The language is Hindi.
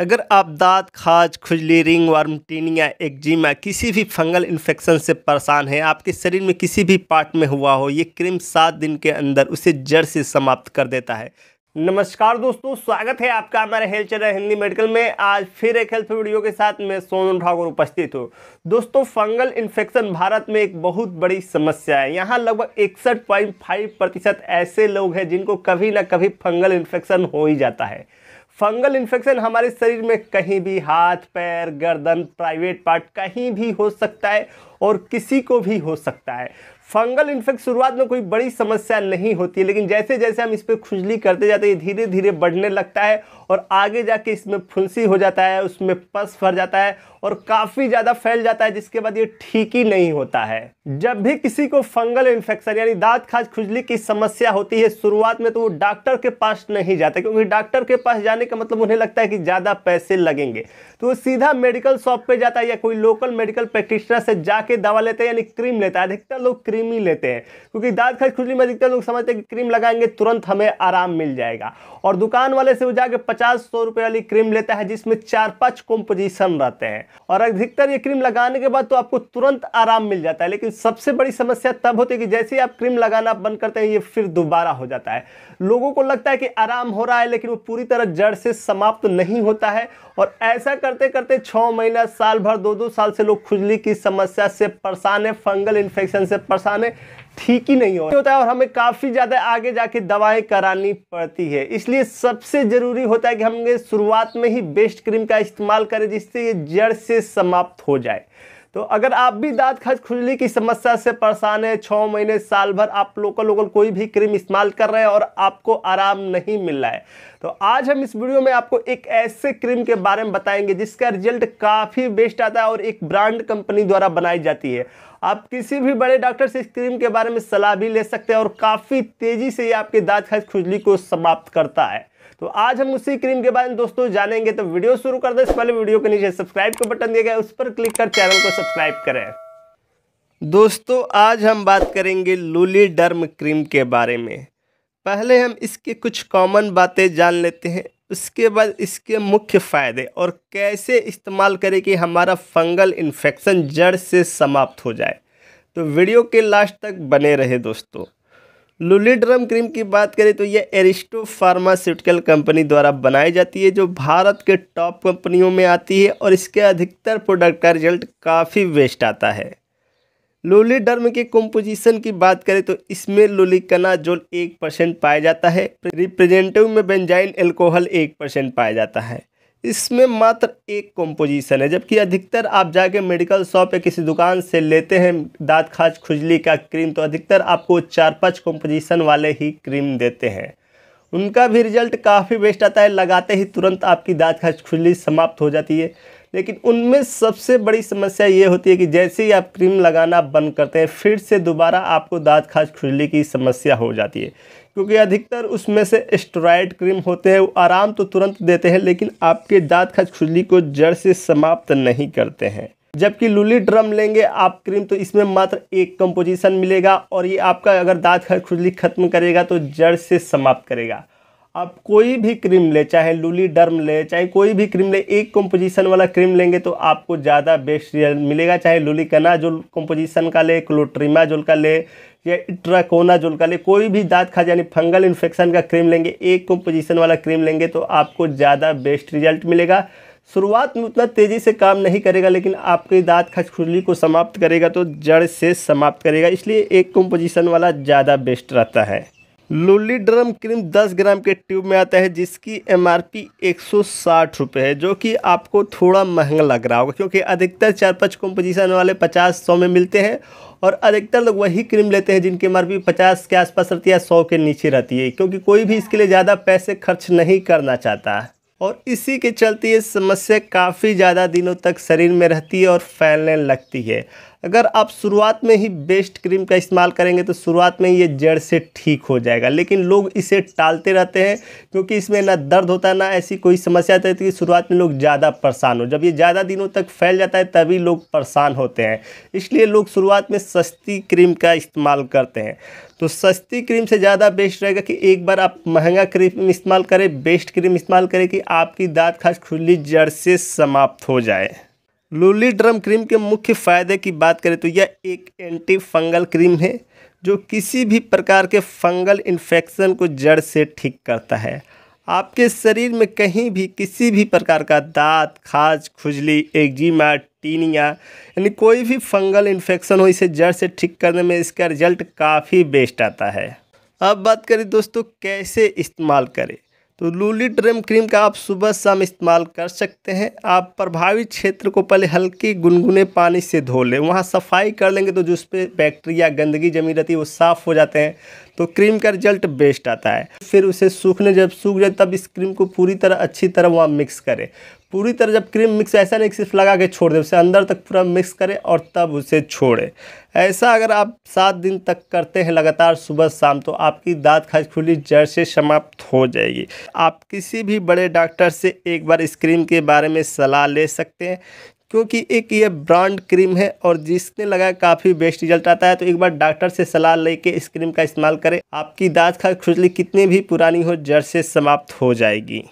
अगर आप दांत खाज खुजली रिंग वर्म टीनिया एक्जिमा किसी भी फंगल इन्फेक्शन से परेशान हैं आपके शरीर में किसी भी पार्ट में हुआ हो ये क्रीम सात दिन के अंदर उसे जड़ से समाप्त कर देता है नमस्कार दोस्तों स्वागत है आपका हमारे हेल्थ चैनल हिंदी मेडिकल में आज फिर एक हेल्थ वीडियो के साथ मैं सोनू ठाकुर उपस्थित हूँ दोस्तों फंगल इन्फेक्शन भारत में एक बहुत बड़ी समस्या है यहाँ लगभग इकसठ पॉइंट फाइव प्रतिशत ऐसे लोग हैं जिनको कभी ना कभी फंगल इन्फेक्शन हो ही जाता है फंगल इन्फेक्शन हमारे शरीर में कहीं भी हाथ पैर गर्दन प्राइवेट पार्ट कहीं भी हो सकता है और किसी को भी हो सकता है फंगल इन्फेक्ट शुरुआत में कोई बड़ी समस्या नहीं होती है लेकिन जैसे जैसे हम इस पर खुजली करते जाते हैं धीरे धीरे बढ़ने लगता है और आगे जाके इसमें फुंसी हो जाता है उसमें पस फर जाता है और काफ़ी ज़्यादा फैल जाता है जिसके बाद ये ठीक ही नहीं होता है जब भी किसी को फंगल इन्फेक्शन यानी दांत खाज खुजली की समस्या होती है शुरुआत में तो वो डॉक्टर के पास नहीं जाते क्योंकि डॉक्टर के पास जाने का मतलब उन्हें लगता है कि ज़्यादा पैसे लगेंगे तो वो सीधा मेडिकल शॉप पर जाता है या कोई लोकल मेडिकल प्रैक्टिशनर से जाके दवा लेता है यानी क्रीम लेता है अधिकतर लोग क्रीम क्रीम ही लेते हैं क्योंकि दाँत खज खुजली में अधिकतर लोग समझते हैं कि क्रीम लगाएंगे तुरंत हमें आराम मिल जाएगा और दुकान वाले से वो जाके पचास सौ रुपये वाली क्रीम लेता है जिसमें चार पाँच कॉम्पोजिशन रहते हैं और अधिकतर ये क्रीम लगाने के बाद तो आपको तुरंत आराम मिल जाता है लेकिन सबसे बड़ी समस्या तब होती है कि जैसे ही आप क्रीम लगाना बंद करते हैं ये फिर दोबारा हो जाता है लोगों को लगता है कि आराम हो रहा है लेकिन वो पूरी तरह जड़ से समाप्त तो नहीं होता है और ऐसा करते करते छः महीना साल भर दो दो साल से लोग खुजली की समस्या से परेशान है फंगल इन्फेक्शन से परेशान है ठीक ही नहीं होता है और हमें काफ़ी ज़्यादा आगे जाके दवाएं करानी पड़ती है इसलिए सबसे ज़रूरी होता है कि हम शुरुआत में ही बेस्ट क्रीम का इस्तेमाल करें जिससे ये जड़ से समाप्त हो जाए तो अगर आप भी दांत खज खुजली की समस्या से परेशान है छः महीने साल भर आप लोकल लोकल कोई भी क्रीम इस्तेमाल कर रहे हैं और आपको आराम नहीं मिल रहा है तो आज हम इस वीडियो में आपको एक ऐसे क्रीम के बारे में बताएंगे जिसका रिजल्ट काफ़ी बेस्ट आता है और एक ब्रांड कंपनी द्वारा बनाई जाती है आप किसी भी बड़े डॉक्टर से इस क्रीम के बारे में सलाह भी ले सकते हैं और काफ़ी तेज़ी से ये आपके दाँत खज खुजली को समाप्त करता है तो आज हम उसी क्रीम के बारे में दोस्तों जानेंगे तो वीडियो शुरू कर दें इस पहले वीडियो के नीचे सब्सक्राइब का बटन दिया गया उस पर क्लिक कर चैनल को सब्सक्राइब करें दोस्तों आज हम बात करेंगे लूली डर्म क्रीम के बारे में पहले हम इसके कुछ कॉमन बातें जान लेते हैं उसके बाद इसके मुख्य फ़ायदे और कैसे इस्तेमाल करें कि हमारा फंगल इन्फेक्शन जड़ से समाप्त हो जाए तो वीडियो के लास्ट तक बने रहे दोस्तों लुलिड्रम क्रीम की बात करें तो यह एरिस्टो फार्मास्यूटिकल कंपनी द्वारा बनाई जाती है जो भारत के टॉप कंपनियों में आती है और इसके अधिकतर प्रोडक्ट का रिजल्ट काफ़ी वेस्ट आता है लोलीडर्म के कॉम्पोजिशन की बात करें तो इसमें जोल एक परसेंट पाया जाता है रिप्रेजेंटिव में बेंजाइन एल्कोहल एक परसेंट पाया जाता है इसमें मात्र एक कॉम्पोजिशन है जबकि अधिकतर आप जाके मेडिकल शॉप या किसी दुकान से लेते हैं दाँत खाज खुजली का क्रीम तो अधिकतर आपको चार पाँच कॉम्पोजिशन वाले ही क्रीम देते हैं उनका भी रिजल्ट काफ़ी बेस्ट आता है लगाते ही तुरंत आपकी दाँत खाज खुजली समाप्त हो जाती है लेकिन उनमें सबसे बड़ी समस्या ये होती है कि जैसे ही आप क्रीम लगाना बंद करते हैं फिर से दोबारा आपको दाँत खाज खुजली की समस्या हो जाती है क्योंकि अधिकतर उसमें से स्टोराइड क्रीम होते हैं वो आराम तो तुरंत देते हैं लेकिन आपके दांत खज खुजली को जड़ से समाप्त नहीं करते हैं जबकि लुली ड्रम लेंगे आप क्रीम तो इसमें मात्र एक कंपोजिशन मिलेगा और ये आपका अगर दांत खज खुजली खत्म करेगा तो जड़ से समाप्त करेगा आप कोई भी क्रीम ले चाहे लुली डर्म ले चाहे कोई भी क्रीम ले एक कंपोजिशन वाला क्रीम लेंगे तो आपको ज़्यादा बेस्ट रिजल्ट मिलेगा चाहे लुली कना जो कंपोजिशन का ले क्लोट्रीमा जोल का ले या ट्राकोना जुलकाले कोई भी दांत खा जाने फंगल इन्फेक्शन का क्रीम लेंगे एक कंपोजिशन वाला क्रीम लेंगे तो आपको ज़्यादा बेस्ट रिजल्ट मिलेगा शुरुआत में उतना तेज़ी से काम नहीं करेगा लेकिन आपके दांत खुजली को समाप्त करेगा तो जड़ से समाप्त करेगा इसलिए एक कंपोजिशन वाला ज़्यादा बेस्ट रहता है लुली ड्रम क्रीम 10 ग्राम के ट्यूब में आता है जिसकी एमआरपी 160 रुपए है जो कि आपको थोड़ा महंगा लग रहा होगा क्योंकि अधिकतर चार पाँच कॉम्पोजिशन वाले 50 सौ में मिलते हैं और अधिकतर लोग वही क्रीम लेते हैं जिनकी एम आर के आसपास रहती है सौ के नीचे रहती है क्योंकि कोई भी इसके लिए ज़्यादा पैसे खर्च नहीं करना चाहता और इसी के चलते ये समस्या काफ़ी ज़्यादा दिनों तक शरीर में रहती है और फैलने लगती है अगर आप शुरुआत में ही बेस्ट क्रीम का इस्तेमाल करेंगे तो शुरुआत में ये जड़ से ठीक हो जाएगा लेकिन लोग इसे टालते रहते हैं क्योंकि इसमें ना दर्द होता है ना ऐसी कोई समस्या रहती है तो शुरुआत में लोग ज़्यादा परेशान हो जब ये ज़्यादा दिनों तक फैल जाता है तभी लोग परेशान होते हैं इसलिए लोग शुरुआत में सस्ती क्रीम का इस्तेमाल करते हैं तो सस्ती क्रीम से ज़्यादा बेस्ट रहेगा कि एक बार आप महंगा क्रीम इस्तेमाल करें बेस्ट क्रीम इस्तेमाल करें कि आपकी दाँत खास खुली जड़ से समाप्त हो जाए लूली ड्रम क्रीम के मुख्य फ़ायदे की बात करें तो यह एक एंटी फंगल क्रीम है जो किसी भी प्रकार के फंगल इन्फेक्शन को जड़ से ठीक करता है आपके शरीर में कहीं भी किसी भी प्रकार का दांत खाज खुजली एक्जिमा टीनिया यानी कोई भी फंगल इन्फेक्शन हो इसे जड़ से ठीक करने में इसका रिजल्ट काफ़ी बेस्ट आता है अब बात करें दोस्तों कैसे इस्तेमाल करें तो लूली ड्रम क्रीम का आप सुबह शाम इस्तेमाल कर सकते हैं आप प्रभावित क्षेत्र को पहले हल्के गुनगुने पानी से धो लें वहाँ सफाई कर लेंगे तो जो उस पर बैक्टीरिया गंदगी जमी रहती है वो साफ़ हो जाते हैं तो क्रीम का रिजल्ट बेस्ट आता है फिर उसे सूखने जब सूख जाए तब इस क्रीम को पूरी तरह अच्छी तरह वहाँ मिक्स करें पूरी तरह जब क्रीम मिक्स ऐसा नहीं सिर्फ लगा के छोड़ दें उसे अंदर तक पूरा मिक्स करें और तब उसे छोड़े ऐसा अगर आप सात दिन तक करते हैं लगातार सुबह शाम तो आपकी दांत खाज खुली जड़ से समाप्त हो जाएगी आप किसी भी बड़े डॉक्टर से एक बार इस क्रीम के बारे में सलाह ले सकते हैं क्योंकि एक ये ब्रांड क्रीम है और जिसने लगा काफ़ी बेस्ट रिजल्ट आता है तो एक बार डॉक्टर से सलाह लेके इस क्रीम का इस्तेमाल करें आपकी दांत खा खुजली कितनी भी पुरानी हो जड़ से समाप्त हो जाएगी